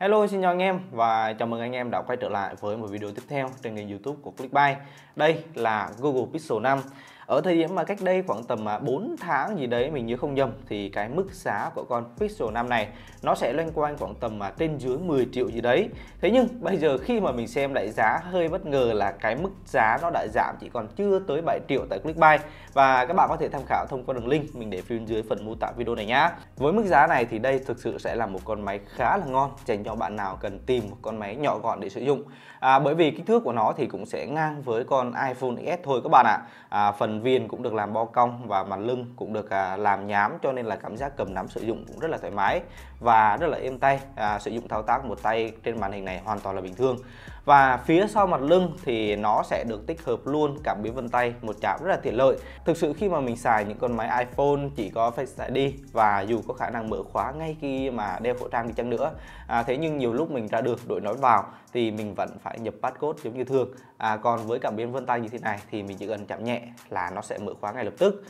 Hello xin chào anh em và chào mừng anh em đã quay trở lại với một video tiếp theo trên kênh YouTube của Clickbuy. Đây là Google Pixel 5 ở thời điểm mà cách đây khoảng tầm 4 à, tháng gì đấy mình nhớ không nhầm thì cái mức giá của con Pixel 5 này nó sẽ loanh quanh khoảng tầm à, trên dưới 10 triệu gì đấy thế nhưng bây giờ khi mà mình xem lại giá hơi bất ngờ là cái mức giá nó đã giảm chỉ còn chưa tới 7 triệu tại Clickbuy và các bạn có thể tham khảo thông qua đường link mình để phim dưới phần mô tả video này nhá với mức giá này thì đây thực sự sẽ là một con máy khá là ngon dành cho bạn nào cần tìm một con máy nhỏ gọn để sử dụng à, bởi vì kích thước của nó thì cũng sẽ ngang với con iPhone S thôi các bạn ạ à. à, phần phần viền cũng được làm bo cong và mặt lưng cũng được à, làm nhám cho nên là cảm giác cầm nắm sử dụng cũng rất là thoải mái và rất là êm tay à, sử dụng thao tác một tay trên màn hình này hoàn toàn là bình thường và phía sau mặt lưng thì nó sẽ được tích hợp luôn cảm biến vân tay một chạm rất là tiện lợi thực sự khi mà mình xài những con máy iPhone chỉ có Face ID và dù có khả năng mở khóa ngay khi mà đeo khẩu trang đi chăng nữa à, thế nhưng nhiều lúc mình ra đường đội nói vào thì mình vẫn phải nhập passcode giống như thường à, còn với cảm biến vân tay như thế này thì mình chỉ cần chạm nhẹ là nó sẽ mở khóa ngay lập tức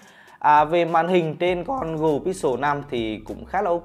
À, về màn hình trên con Google Pixel 5 thì cũng khá là ok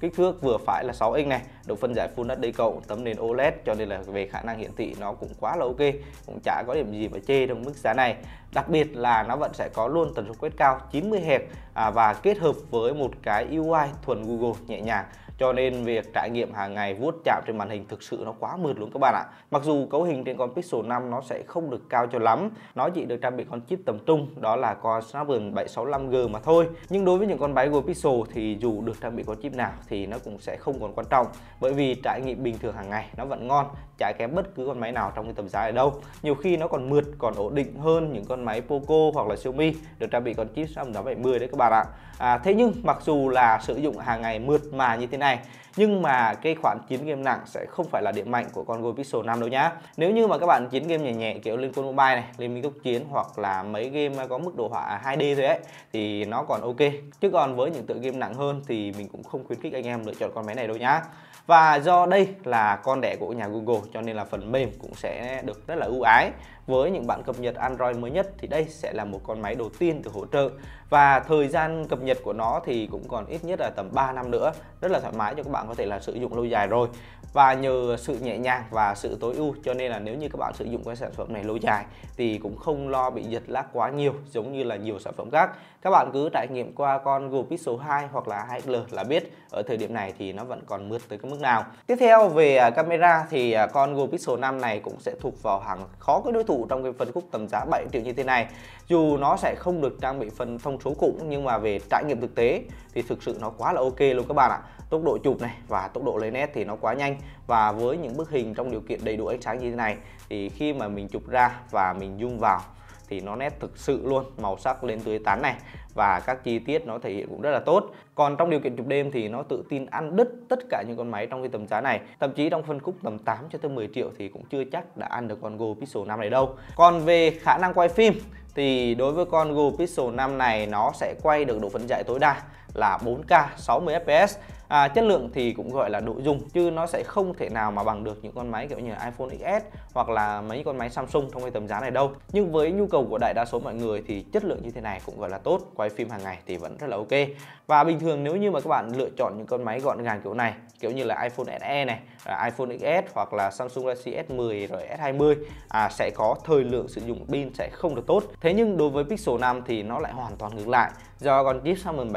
Kích thước vừa phải là 6 inch này Độ phân giải Full HD cộng, tấm nền OLED Cho nên là về khả năng hiển thị nó cũng quá là ok Cũng chả có điểm gì phải chê trong mức giá này Đặc biệt là nó vẫn sẽ có luôn tần số quét cao 90Hz à, Và kết hợp với một cái UI thuần Google nhẹ nhàng cho nên việc trải nghiệm hàng ngày vuốt chạm trên màn hình thực sự nó quá mượt luôn các bạn ạ mặc dù cấu hình trên con Pixel 5 nó sẽ không được cao cho lắm nó chỉ được trang bị con chip tầm trung đó là con Snapdragon 765G mà thôi nhưng đối với những con máy Google Pixel thì dù được trang bị con chip nào thì nó cũng sẽ không còn quan trọng bởi vì trải nghiệm bình thường hàng ngày nó vẫn ngon chạy kém bất cứ con máy nào trong cái tầm giá ở đâu nhiều khi nó còn mượt còn ổn định hơn những con máy Poco hoặc là Xiaomi được trang bị con chip Snapdragon 70 đấy các bạn ạ à, thế nhưng mặc dù là sử dụng hàng ngày mượt mà như thế này này nhưng mà cái khoản 9 game nặng sẽ không phải là điểm mạnh của con Google Pixel 5 đâu nhá nếu như mà các bạn 9 game nhẹ nhẹ kiểu Liên Quân Mobile này Liên Minh Tốc Chiến hoặc là mấy game có mức độ họa 2D thôi ấy thì nó còn ok chứ còn với những tựa game nặng hơn thì mình cũng không khuyến khích anh em lựa chọn con máy này đâu nhá và do đây là con đẻ của nhà Google cho nên là phần mềm cũng sẽ được rất là ưu ái với những bạn cập nhật Android mới nhất thì đây sẽ là một con máy đầu tiên được hỗ trợ và thời gian cập nhật của nó thì cũng còn ít nhất là tầm 3 năm nữa rất là thoải mái cho các bạn có thể là sử dụng lâu dài rồi và nhờ sự nhẹ nhàng và sự tối ưu cho nên là nếu như các bạn sử dụng cái sản phẩm này lâu dài thì cũng không lo bị giật lag quá nhiều giống như là nhiều sản phẩm khác các bạn cứ trải nghiệm qua con Google Pixel 2 hoặc là 2L là biết ở thời điểm này thì nó vẫn còn mượt tới cái mức nào tiếp theo về à, camera thì à, con Google Pixel 5 này cũng sẽ thuộc vào hàng khó có đối thủ trong cái phân khúc tầm giá 7 triệu như thế này dù nó sẽ không được trang bị phần thông số cũ nhưng mà về trải nghiệm thực tế thì thực sự nó quá là ok luôn các bạn ạ tốt tốc độ chụp này và tốc độ lấy nét thì nó quá nhanh và với những bức hình trong điều kiện đầy đủ ánh sáng như thế này thì khi mà mình chụp ra và mình zoom vào thì nó nét thực sự luôn màu sắc lên tươi tắn này và các chi tiết nó thể hiện cũng rất là tốt còn trong điều kiện chụp đêm thì nó tự tin ăn đứt tất cả những con máy trong cái tầm giá này thậm chí trong phân khúc tầm 8 cho tới 10 triệu thì cũng chưa chắc đã ăn được con Google Pixel 5 này đâu còn về khả năng quay phim thì đối với con Google Pixel 5 này nó sẽ quay được độ phân giải tối đa là 4K 60 fps à, chất lượng thì cũng gọi là độ dùng chứ nó sẽ không thể nào mà bằng được những con máy kiểu như là iPhone XS hoặc là mấy con máy Samsung trong cái tầm giá này đâu nhưng với nhu cầu của đại đa số mọi người thì chất lượng như thế này cũng gọi là tốt quay phim hàng ngày thì vẫn rất là ok và bình thường nếu như mà các bạn lựa chọn những con máy gọn gàng kiểu này kiểu như là iPhone SE này là iPhone XS hoặc là Samsung Galaxy S10 rồi S20 à, sẽ có thời lượng sử dụng pin sẽ không được tốt thế nhưng đối với Pixel 5 thì nó lại hoàn toàn ngược lại do con chip Snapdragon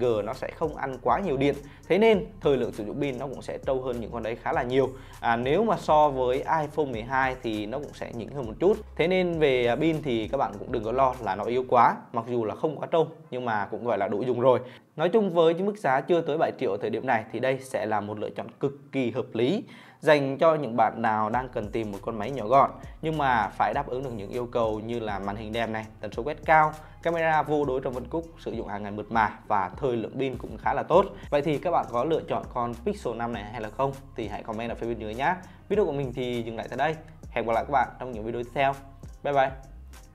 765G nó sẽ không ăn quá nhiều điện thế nên thời lượng sử dụng pin nó cũng sẽ trâu hơn những con đấy khá là nhiều à, nếu mà so với iPhone 12 thì nó cũng sẽ nhỉnh hơn một chút thế nên về à, pin thì các bạn cũng đừng có lo là nó yếu quá mặc dù là không quá trâu nhưng mà cũng gọi là đủ dùng rồi Nói chung với mức giá chưa tới 7 triệu ở thời điểm này thì đây sẽ là một lựa chọn cực kỳ hợp lý dành cho những bạn nào đang cần tìm một con máy nhỏ gọn nhưng mà phải đáp ứng được những yêu cầu như là màn hình đẹp này, tần số quét cao, camera vô đối trong vân cúc sử dụng hàng ngày mượt mà và thời lượng pin cũng khá là tốt. Vậy thì các bạn có lựa chọn con Pixel 5 này hay là không thì hãy comment ở phía bên dưới nhé. Video của mình thì dừng lại tại đây. Hẹn gặp lại các bạn trong những video tiếp theo. Bye bye.